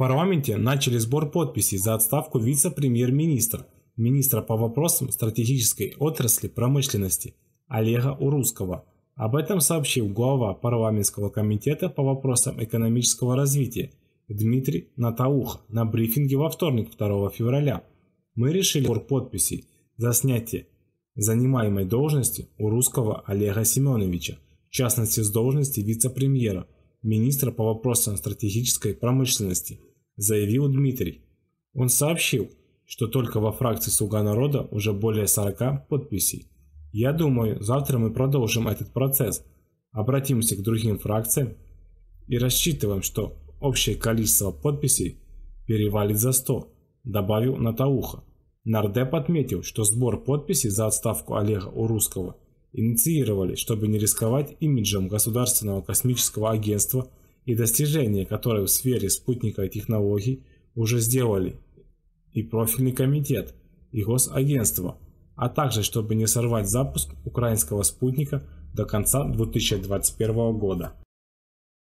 парламенте начали сбор подписей за отставку вице-премьер-министра, министра по вопросам стратегической отрасли промышленности Олега Урусского. Об этом сообщил глава парламентского комитета по вопросам экономического развития Дмитрий Натаух на брифинге во вторник 2 февраля. Мы решили сбор подписей за снятие занимаемой должности у русского Олега Семеновича, в частности с должности вице-премьера, министра по вопросам стратегической промышленности – заявил Дмитрий. Он сообщил, что только во фракции «Слуга народа» уже более 40 подписей. Я думаю, завтра мы продолжим этот процесс, обратимся к другим фракциям и рассчитываем, что общее количество подписей перевалит за 100, добавил Натауха. Нардеп отметил, что сбор подписей за отставку Олега Урусского инициировали, чтобы не рисковать имиджем Государственного космического агентства – и достижения, которые в сфере спутниковой технологии уже сделали и профильный комитет, и госагентство, а также чтобы не сорвать запуск украинского спутника до конца 2021 года.